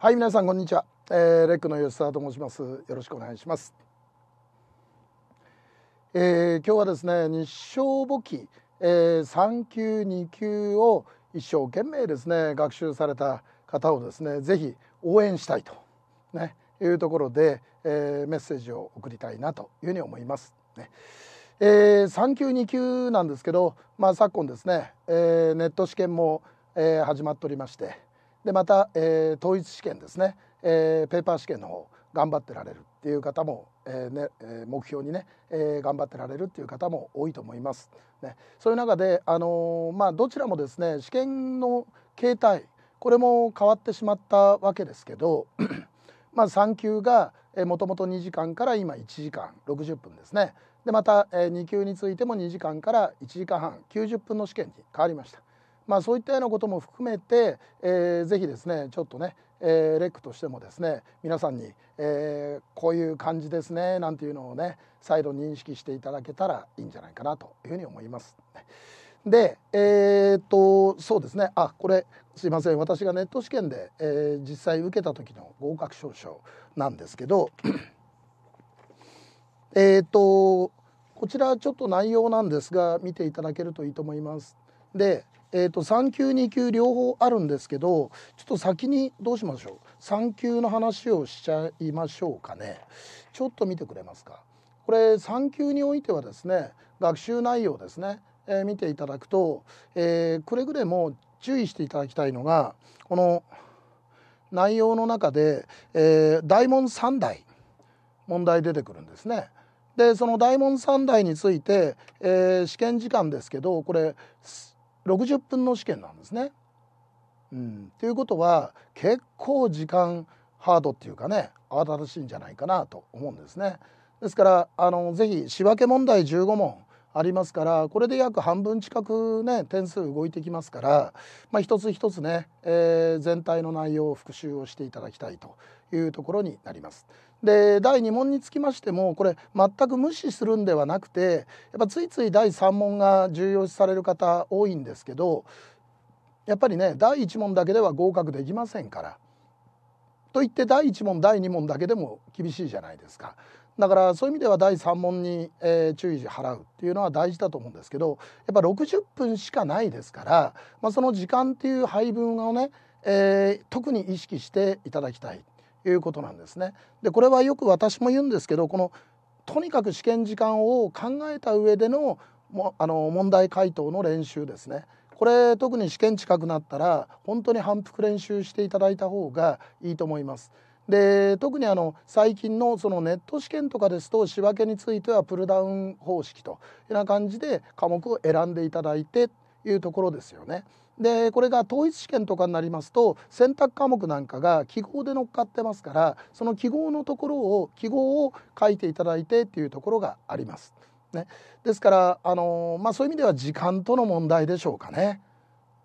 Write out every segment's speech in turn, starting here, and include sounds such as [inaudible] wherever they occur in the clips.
はい、皆さんこんにちは。えー、レックの吉沢と申します。よろしくお願いします。えー、今日はですね、日照簿記、えー、3級2級を一生懸命ですね、学習された方をですね、ぜひ応援したいと、ね、いうところで、えー、メッセージを送りたいなというふうに思います。ねえー、3級2級なんですけど、まあ、昨今ですね、えー、ネット試験も、え始まっておりまして。でまた、えー、統一試験ですね、えー、ペーパー試験の方頑張ってられるっていう方も、えーね、目標にね、えー、頑張ってられるっていう方も多いと思います。ね、そういう中で、あのー、まあ、どちらもですね試験の形態これも変わってしまったわけですけど [clears throat] まあ3級がもともと2時間から今1時間60分ですねでまた2級についても2時間から1時間半90分の試験に変わりました。まあ、そういったようなことも含めて、えー、ぜひですねちょっとね、えー、レックとしてもですね皆さんに、えー、こういう感じですねなんていうのをね再度認識していただけたらいいんじゃないかなというふうに思います。でえー、っとそうですねあこれすいません私がネット試験で、えー、実際受けた時の合格証書なんですけどえっとこちらちょっと内容なんですが見ていただけるといいと思います。でえーと、3級2級両方あるんですけどちょっと先にどうしましょう3級の話をしちゃいましょうかねちょっと見てくれますかこれ3級においてはですね学習内容ですね、えー、見ていただくと、えー、くれぐれも注意していただきたいのがこの内容の中で、えー、大問3題問題出てくるんですね。でその大問3題について、えー、試験時間ですけどこれ60分の試験なんですね。うん、ということは結構時間ハードっていうかね慌ただしいんじゃないかなと思うんですね。ですからあのぜひ仕分け問題15問ありますからこれで約半分近くね点数動いてきますから、まあ、一つ一つね、えー、全体の内容を復習をしていただきたいというところになります。で第2問につきましてもこれ全く無視するんではなくてやっぱついつい第3問が重要視される方多いんですけどやっぱりね第1問だけでは合格できませんから。といって第1問第2問だけでも厳しいじゃないですか。だからそういう意味では第3問に、えー、注意払うっていうのは大事だと思うんですけどやっぱ60分しかないですから、まあ、その時間っていう配分をね、えー、特に意識していただきたいということなんですね。でこれはよく私も言うんですけどこのとにかく試験時間を考えた上でのもあの問題解答の練習ですね。これ特に試験近くなったら本当に反復練習していただいた方がいいと思います。で特にあの最近のそのネット試験とかですと仕分けについてはプルダウン方式というような感じで科目を選んでいただいていうところですよね。でこれが統一試験とかになりますと選択科目なんかが記号で乗っかってますからその記号のところを記号を書いていただいてっていうところがあります。ね、ですから、あのまあ、そういう意味では時間との問題でしょうかね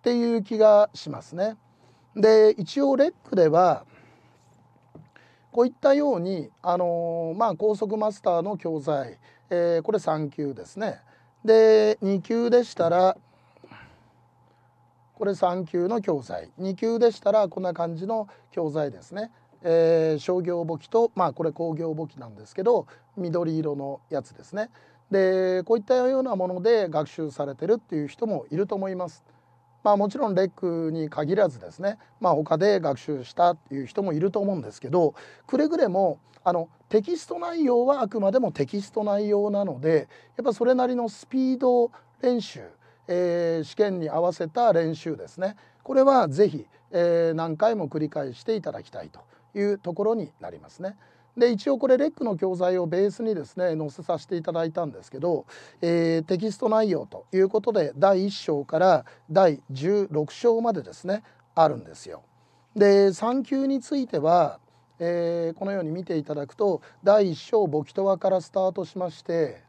っていう気がしますね。で一応レックではこういったように、あのー、まあ、高速マスターの教材、えー、これ3級ですね。で2級でしたらこれ3級の教材2級でしたらこんな感じの教材ですね。えー、商業簿記と、まあ、これ工業簿記なんですけど緑色のやつですね。でこういったようなもので学習されてるっていう人もいると思います。まあ、もちろんレックに限らずですね、まあ、他で学習したっていう人もいると思うんですけどくれぐれもあのテキスト内容はあくまでもテキスト内容なのでやっぱそれなりのスピード練習、えー、試験に合わせた練習ですねこれは是非、えー、何回も繰り返していただきたいというところになりますね。で一応これレックの教材をベースにですね載せさせていただいたんですけど、えー、テキスト内容ということで第1章から第16章までですねあるんですよ。で3級については、えー、このように見ていただくと第1章「簿記とは」からスタートしまして、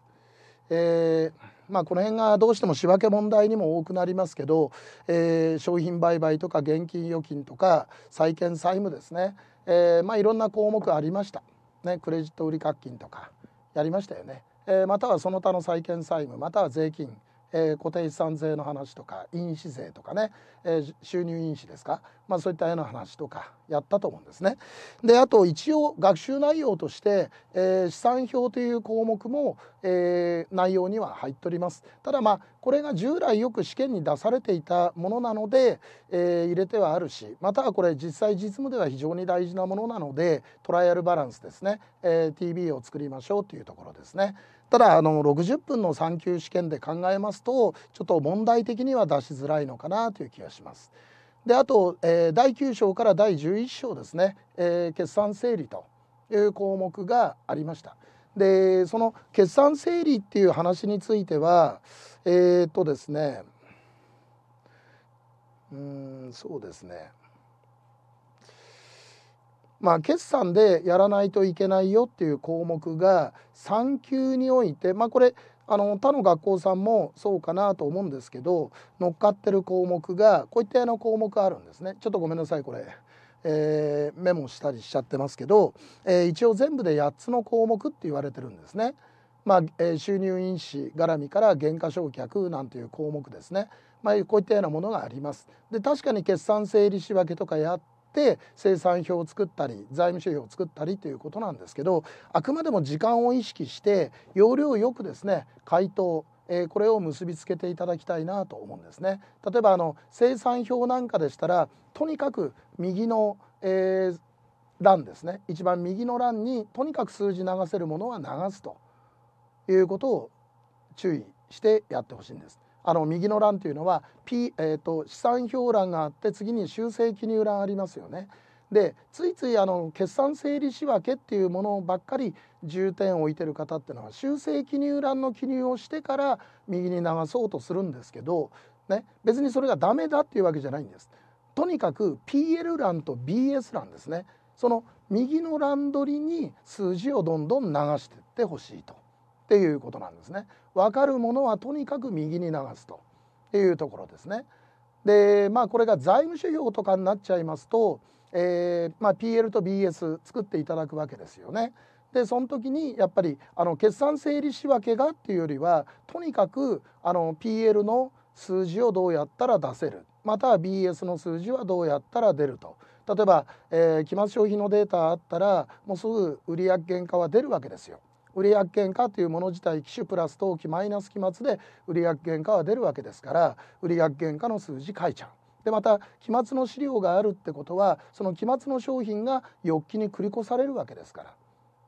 えーまあ、この辺がどうしても仕分け問題にも多くなりますけど、えー、商品売買とか現金預金とか債権債務ですね、えーまあ、いろんな項目ありました。ね、クレジット売掛金とかやりましたよね、えー、またはその他の債権債務または税金、えー、固定資産税の話とか印紙税とかね、えー、収入印紙ですかまあ、そういったような話とかやったと思うんですね。であと一応学習内容として、えー、資産表という項目も、えー、内容には入っております。ただまあこれが従来よく試験に出されていたものなので、えー、入れてはあるしまたはこれ実際実務では非常に大事なものなのでトライアルバランスですね、え TB を作りましょうというところですね。ただあの60分の3級試験で考えますとちょっと問題的には出しづらいのかなという気がします。であと、えー、第9章から第11章ですね、えー、決算整理という項目がありました。でその決算整理っていう話についてはえっ、とですねうんそうですねまあ決算でやらないといけないよっていう項目が3級においてまあこれあの他の学校さんもそうかなと思うんですけど乗っかってる項目がこういったような項目があるんですねちょっとごめんなさいこれ、えー、メモしたりしちゃってますけど、えー、一応全部で8つの項目って言われてるんですね。まあえ収入因子絡みから減価償却なんていう項目ですね、まあ、こういったようなものがあります。で確かに決算整理仕分けとかやっって生産表を作ったり財務諸表を作ったりということなんですけどあくまでも時間を意識して要領よくですね回答えこれを結びつけていただきたいなと思うんですね。例えばあの生産表なんかでしたらとにかく右の、えー、欄ですね一番右の欄にとにかく数字流せるものは流すということを注意してやってほしいんです。あの右の欄というのは、P えーと、資産表欄があって次に修正記入欄ありますよね。でついついあの決算整理仕分けっていうものばっかり重点を置いてる方っていうのは修正記入欄の記入をしてから右に流そうとするんですけど、ね、別にそれがダメだっていうわけじゃないんです。とにかく PL 欄と BS 欄ですねその右の欄取りに数字をどんどん流していってほしいと。っていうことなんですね。分かるものはとにかく右に流すというところですね。でまあこれが財務諸表とかになっちゃいますと、えー、まあ、PL と BS 作っていただくわけですよね。でその時にやっぱりあの決算整理仕分けがっていうよりはとにかくあの PL の数字をどうやったら出せるまたは BS の数字はどうやったら出ると例えば、えー、期末消費のデータあったらもうすぐ売上原価は出るわけですよ売上原価というもの自体機種プラス当期マイナス期末で売上原価は出るわけですから売上原価の数字書いちゃう。でまた期末の資料があるってことはその期末の商品が翌期に繰り越されるわけですか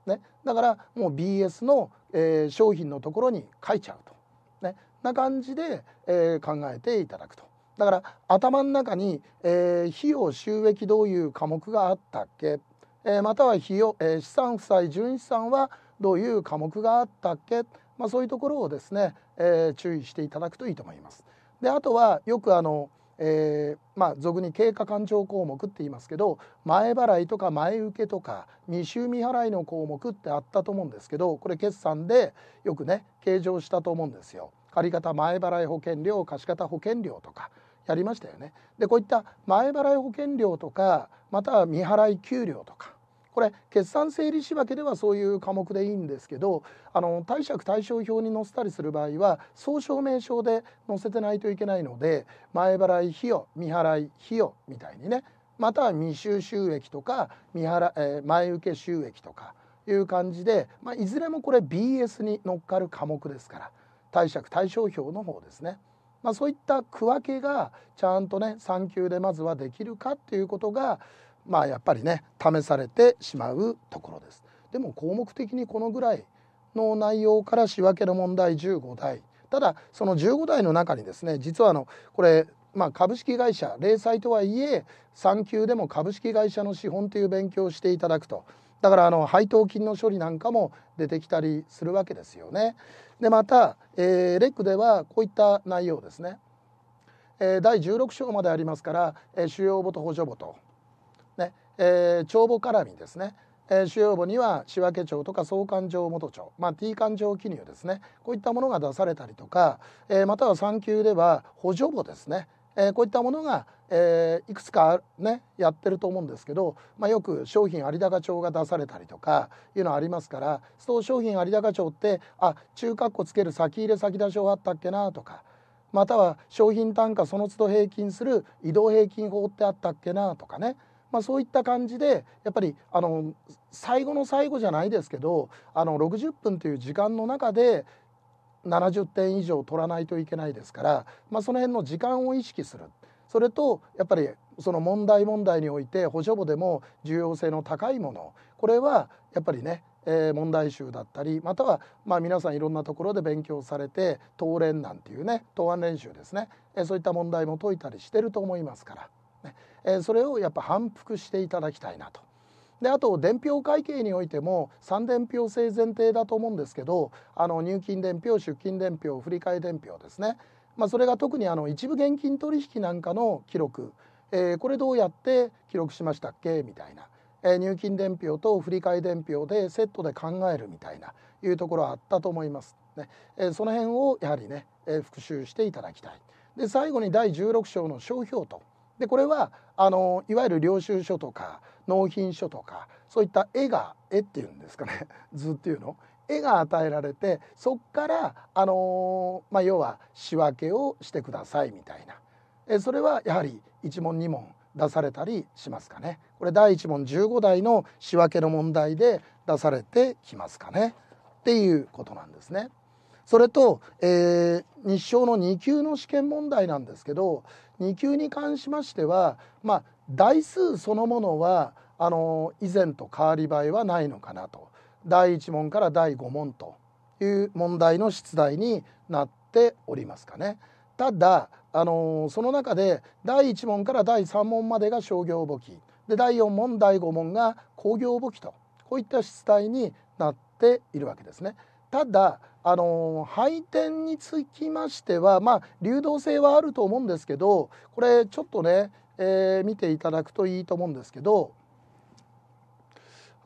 ら、ね、だからもう BS の、えー、商品のところに書いちゃうと、ね、な感じで、えー、考えていただくと。だから頭の中に、えー、費用収益どういう科目があったっけ、えまたは費用、え資産負債純資産はどういう科目があったっけ、まあ、そういうところをですね、えー、注意していただくといいと思います。であとはよくあのえー、まあ俗に経過勘定項目って言いますけど前払いとか前受けとか未収未払いの項目ってあったと思うんですけどこれ決算でよくね計上したと思うんですよ。借方前払い保険料貸方保険料とかやりましたよね。でこういった前払い保険料とかまたは未払い給料とかこれ決算整理仕分けではそういう科目でいいんですけどあの貸借対照表に載せたりする場合は総証明書で載せてないといけないので前払い費用未払い費用みたいにねまたは未収収益とか未払、えー、前受け収益とかいう感じで、まあ、いずれもこれ BS に乗っかる科目ですから貸借対照表の方ですね。まあ、そういった区分けがちゃんとね3級でまずはできるかっていうことがまあやっぱりね試されてしまうところです。でも項目的にこのぐらいの内容から仕分けの問題15題ただその15題の中にですね実はあのこれまあ、株式会社零細とはいえ産休でも株式会社の資本という勉強をしていただくとだからあの配当金の処理なんかも出てきたりするわけですよね。でまた、えー、レックではこういった内容ですね、えー、第16章までありますから、えー、主要母と補助母とえー、帳簿絡みですね、えー、主要簿には仕分帳とか総勘定元帳、まあ、T 勘定記入ですねこういったものが出されたりとか、えー、または産休では補助簿ですね、えー、こういったものが、えー、いくつか、ね、やってると思うんですけど、まあ、よく商品有高帳が出されたりとかいうのありますからそう商品有高帳ってあ中括弧つける先入れ先出しはあったっけなとかまたは商品単価その都度平均する移動平均法ってあったっけなとかねまあ、そういった感じでやっぱりあの最後の最後じゃないですけどあの60分という時間の中で70点以上取らないといけないですから、まあ、その辺の時間を意識するそれとやっぱりその問題問題において補助簿でも重要性の高いものこれはやっぱりね、えー、問題集だったりまたはま皆さんいろんなところで勉強されて答練なんていうね答案練習ですね、えー、そういった問題も解いたりしてると思いますから、ね。えそれをやっぱ反復していただきたいなと。であと伝票会計においても3伝票制前提だと思うんですけどあの入金伝票出金伝票振替伝票ですね、まあ、それが特にあの一部現金取引なんかの記録、えー、これどうやって記録しましたっけみたいな、えー、入金伝票と振替伝票でセットで考えるみたいないうところはあったと思います、ねえー、その辺をやはりね、え復習していただきたいで最後に第16章の商標と。でこれはあのいわゆる領収書とか納品書とかそういった絵が絵っていうんですかね [laughs] 図っていうの絵が与えられてそっからあのまあ、要は仕分けをしてくださいみたいなえそれはやはり1問2問出されたりしますかねこれ第1問15代の仕分けの問題で出されてきますかねっていうことなんですね。それと、えー、日照の2級の試験問題なんですけど2級に関しましては、まあ、台数そのものはあの以前と変わり映えはないのかなと第1問から第5問という問題の出題になっておりますかね。ただあのその中で第1問から第3問までが商業簿記で第4問第5問が工業簿記とこういった出題になっているわけですね。ただあの配点につきましては、まあ、流動性はあると思うんですけどこれちょっとね、えー、見ていただくといいと思うんですけど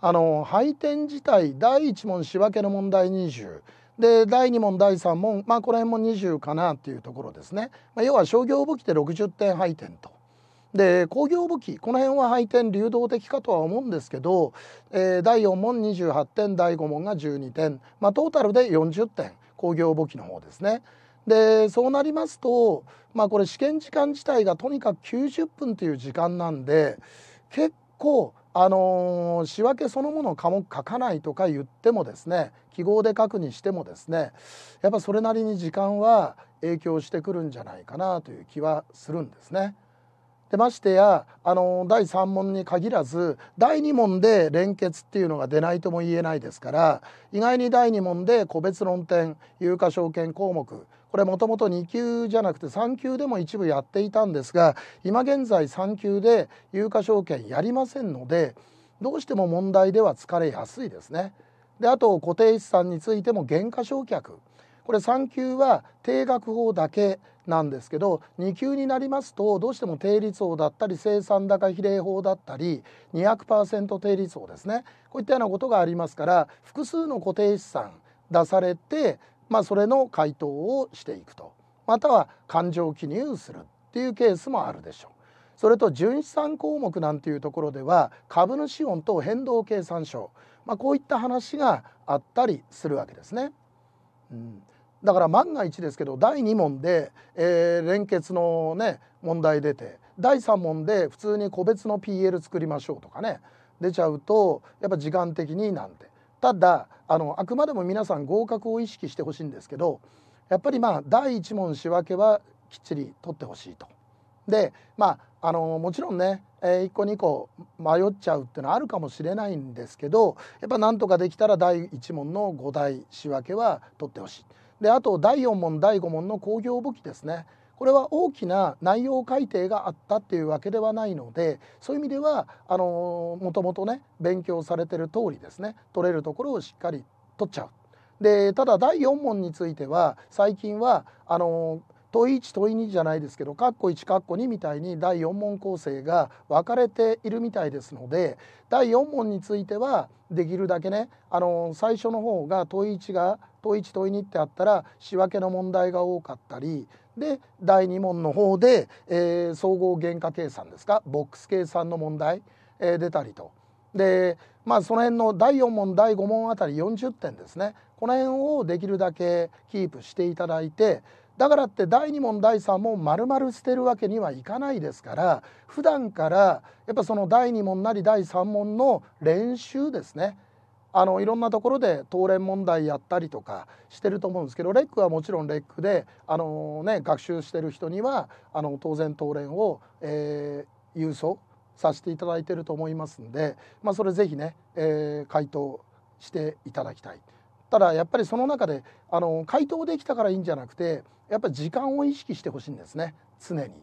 あの配点自体第1問仕分けの問題20。で第2問第3問まあこの辺も20かなっていうところですね、まあ、要は商業簿記で60点配点とで工業武器この辺は配点流動的かとは思うんですけど、えー、第4問28点第5問が12点、まあ、トータルで40点工業簿記の方ですね。でそうなりますと、まあ、これ試験時間自体がとにかく90分という時間なんで結構あのー、仕分けそのものを科目書かないとか言ってもですね記号で書くにしてもですねやっぱそれなりに時間は影響してくるんじゃないかなという気はするんですね。でましてやあの第3問に限らず第2問で連結っていうのが出ないとも言えないですから意外に第2問で個別論点有価証券項目これもともと2級じゃなくて3級でも一部やっていたんですが今現在3級で有価証券やりませんのでどうしても問題では疲れやすいですね。であと固定資産についても減価償却これ3級は定額法だけなんですけど2級になりますとどうしても定率法だったり生産高比例法だったり200%定率法ですねこういったようなことがありますから複数の固定資産出されて、まあ、それの回答をしていくとまたは勘定記入するっていうケースもあるでしょう。それと純資産項目なんていうところでは株主音と変動計算書、まあ、こういった話があったりするわけですね。うん、だから万が一ですけど第2問で、えー、連結のね問題出て第3問で普通に個別の PL 作りましょうとかね出ちゃうとやっぱ時間的になんてただあのあくまでも皆さん合格を意識してほしいんですけどやっぱりまあ第1問仕分けはきっちり取ってほしいと。でまああのもちろんね、えー、1個2個迷っちゃうっていうのはあるかもしれないんですけどやっぱなんとかできたら第1問の5台仕分けは取ってほしい。であと第4問第5問の工業武器ですねこれは大きな内容改定があったっていうわけではないのでそういう意味ではあのもともとね勉強されてる通りですね取れるところをしっかり取っちゃう。でただ第4問については最近はあのー問い問二2じゃないですけど括弧1括弧2みたいに第4問構成が分かれているみたいですので第4問についてはできるだけねあの最初の方が問い1が問い1問い2ってあったら仕分けの問題が多かったりで第2問の方で、えー、総合原価計算ですかボックス計算の問題、えー、出たりと。でまあその辺の第4問第5問あたり40点ですねこの辺をできるだけキープしていただいてだからって第2問第3問丸々捨てるわけにはいかないですから普段からやっぱその第2問なり第3問の練習ですねあのいろんなところで答練問題やったりとかしてると思うんですけどレックはもちろんレックであの、ね、学習してる人にはあの当然答練を、えー、郵送させていただいてると思いますんで、まあ、それ是非ね、えー、回答していただきたい。ただやっぱりその中であの回答できたからいいんじゃなくてやっぱり時間を意識してほしいんですね常に。っ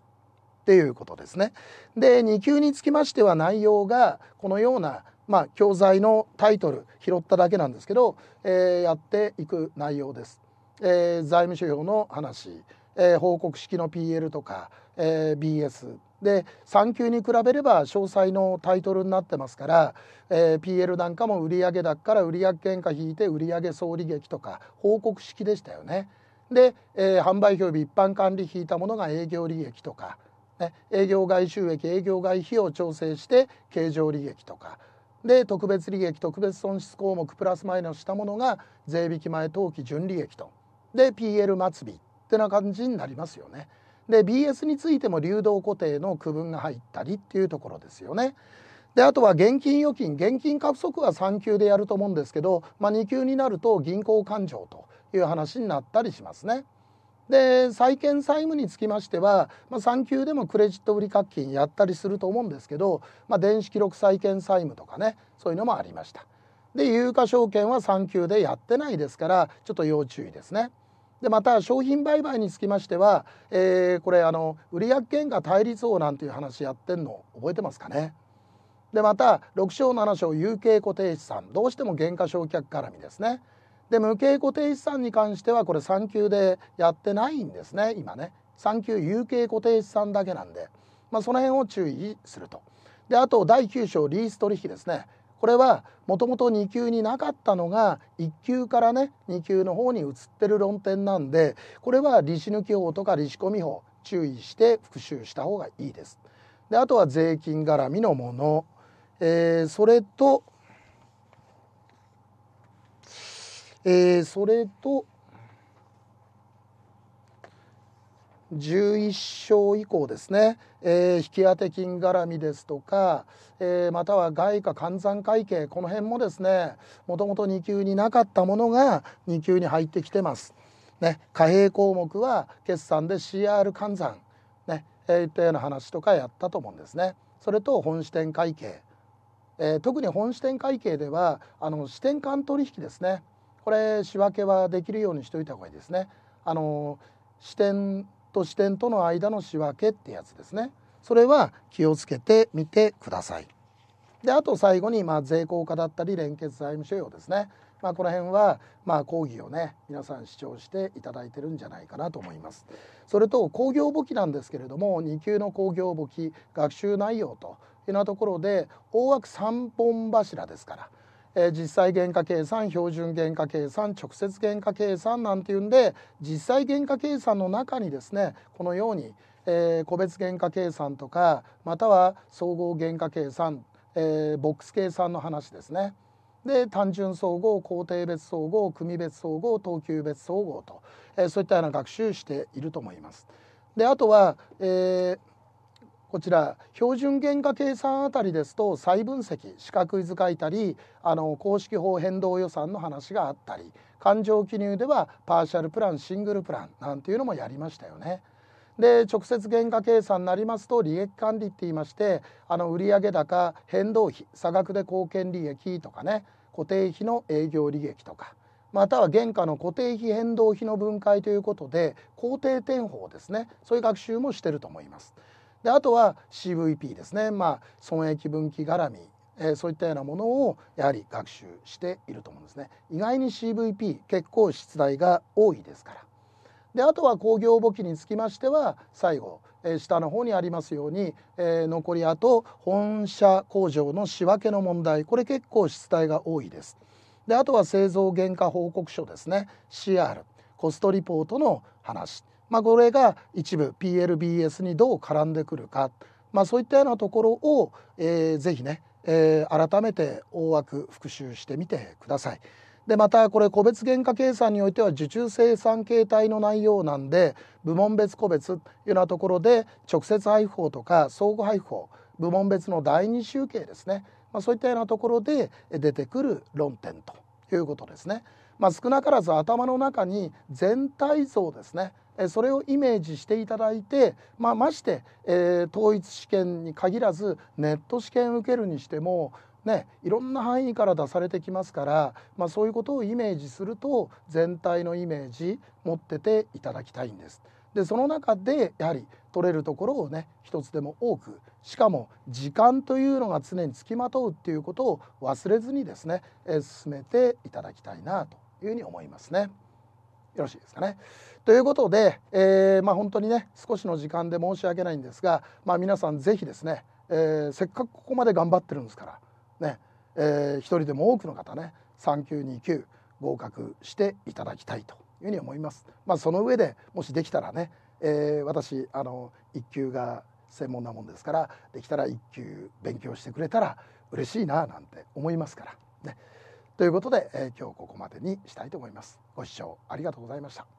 ていうことですね。で2級につきましては内容がこのようなまあ、教材のタイトル拾っただけなんですけど、えー、やっていく内容です。えー、財務諸表の話、えー、報告式の PL とかえー、BS で3級に比べれば詳細のタイトルになってますから、えー、PL なんかも売上高から売上原価引いて売上総利益とか報告式でしたよね。で、えー、販売表日一般管理引いたものが営業利益とか、ね、営業外収益営業外費用調整して経常利益とかで特別利益特別損失項目プラスマイナスしたものが税引き前当期純利益とで PL 末尾ってな感じになりますよね。で BS についても流動固定の区分が入ったりっていうところですよね。であとは現金預金現金過不足は3級でやると思うんですけど、まあ、2級になると銀行勘定という話になったりしますね。で債権債務につきましては、まあ、3級でもクレジット売り課金やったりすると思うんですけど、まあ、電子記録債権債務とかねそういうのもありました。で有価証券は3級でやってないですからちょっと要注意ですね。でまた商品売買につきましては、えー、これあの売上権が対立法なんていう話やってんの覚えてますかねでまた6章7章有形固定資産どうしても減価償却絡みですねで無形固定資産に関してはこれ3級でやってないんですね今ね3級有形固定資産だけなんで、まあ、その辺を注意するとであと第9章リース取引ですねこれはもともと2級になかったのが1級からね2級の方に移ってる論点なんでこれは利子抜き法とか利子込み法注意して復習した方がいいです。であとは税金絡みのもの、えー、それと、えー、それと11章以降ですね、えー、引き当て金絡みですとか、えー、または外貨換算会計この辺もですねもともと2級になかったものが2級に入ってきてます。ね、貨幣項目は決算で CR 換算、ねえー、いったような話とかやったと思うんですね。それと本支店会計、えー、特に本支店会計ではあの支店間取引ですねこれ仕分けはできるようにしておいた方がいいですね。あの支店と視点との間の仕分けってやつですねそれは気をつけてみてくださいであと最後にまあ税効果だったり連結債務所要ですねまあ、この辺はまあ講義をね皆さん視聴していただいてるんじゃないかなと思います。それと工業簿記なんですけれども2級の工業簿記学習内容というようなところで大枠3本柱ですからえ実際原価計算標準原価計算直接原価計算なんていうんで実際原価計算の中にですねこのように、え個別原価計算とかまたは総合原価計算、えボックス計算の話ですね。で単純総合工程別総合組別総合等級別総合と、えそういったような学習していると思います。であとは、えー、こちら標準原価計算あたりですと再分析四角い図書いたりあの公式法変動予算の話があったり勘定記入ではパーシャルプランシングルプランなんていうのもやりましたよね。で直接原価計算になりますと利益管理って言いましてあの売上高変動費差額で貢献利益とかね固定費の営業利益とかまたは原価の固定費変動費の分解ということで工程転法ですねそういう学習もしてると思います。であとは CVP ですね、まあ、損益分岐絡み、えー、そういったようなものをやはり学習していると思うんですね意外に CVP 結構出題が多いですからであとは工業簿記につきましては最後、えー、下の方にありますように、えー、残りあと本社工場の仕分けの問題これ結構出題が多いですであとは製造原価報告書ですね CR コストリポートの話まあ、これが一部 PLBS にどう絡んでくるか、まあ、そういったようなところを、えー、ぜひね、えー、改めて大枠復習してみてください。でまたこれ個別原価計算においては受注生産形態の内容なんで部門別個別というようなところで直接配布法とか相互配布法部門別の第二集計ですね、まあ、そういったようなところで出てくる論点ということですね。まあ、少なからず頭の中に全体像ですねそれをイメージしていただいて、まあ、まして、えー、統一試験に限らずネット試験受けるにしてもね、いろんな範囲から出されてきますから、まあ、そういうことをイメージすると全体のイメージ持ってていただきたいんです。でその中でやはり取れるところをね一つでも多くしかも時間というのが常につきまとうっていうことを忘れずにですね、え進めていただきたいなというふうに思いますね。よろしいですかね。ということで、えー、まあ、本当にね少しの時間で申し訳ないんですが、まあ、皆さん是非ですね、えー、せっかくここまで頑張ってるんですからね、えー、一人でも多くの方ね3級2級合格していただきたいというふうに思います。まあ、その上でもしできたらね、えー、私あの1級が専門なもんですからできたら1級勉強してくれたら嬉しいななんて思いますからね。ということで、えー、今日ここまでにしたいと思います。ご視聴ありがとうございました。